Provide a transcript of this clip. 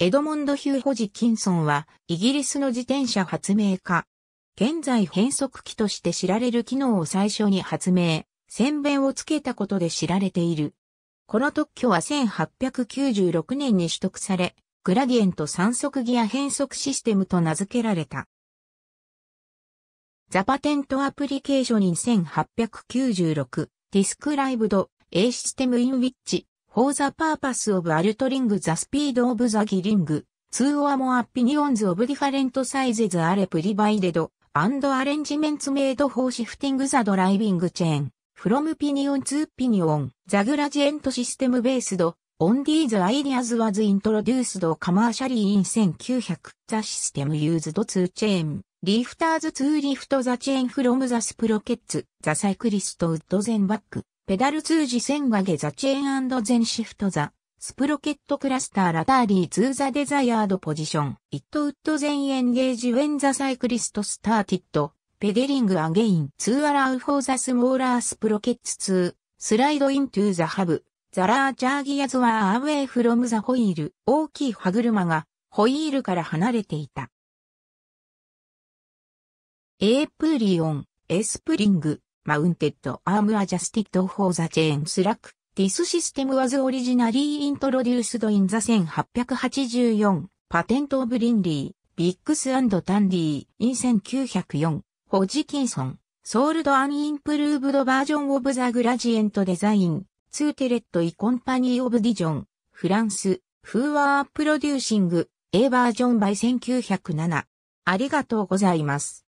エドモンド・ヒューホジキンソンは、イギリスの自転車発明家。現在変速機として知られる機能を最初に発明、宣弁をつけたことで知られている。この特許は1896年に取得され、グラディエント三速ギア変速システムと名付けられた。ザパテントアプリケーションに1896ディスクライブド A システムインウィッチ For the purpose of altering the speed of the gearing, two or more opinions of different sizes are provided, and arrangements made for shifting the driving chain. From opinion to opinion, the gradient system based on these ideas was introduced commercially in 1900. The system used two chain lifters to lift the chain from the sprockets. The cyclist would then back ペダル通じ線画でザチェーン全シフトザ、スプロケットクラスターラターリー通ザデザイアードポジション、イットウッド全エンゲージウェンザサイクリストスターティット、ペデリングアゲイン、ツーアラウフォーザスモーラースプロケッツースライドイントゥーザハブ、ザラーチャーギアズワーアウェイフロムザホイール、大きい歯車が、ホイールから離れていた。エープリオン、エスプリング、マウンテッドアームアジャスティッドフォーザチェーンスラック。This system was originally introduced in the 1884 Patent of Linley, Biggs and Tandy in 1904 Hodgkinson Sold an improved version of the gradient design to Telet Company of Dijon, France, who were producing a version by 1907ありがとうございます。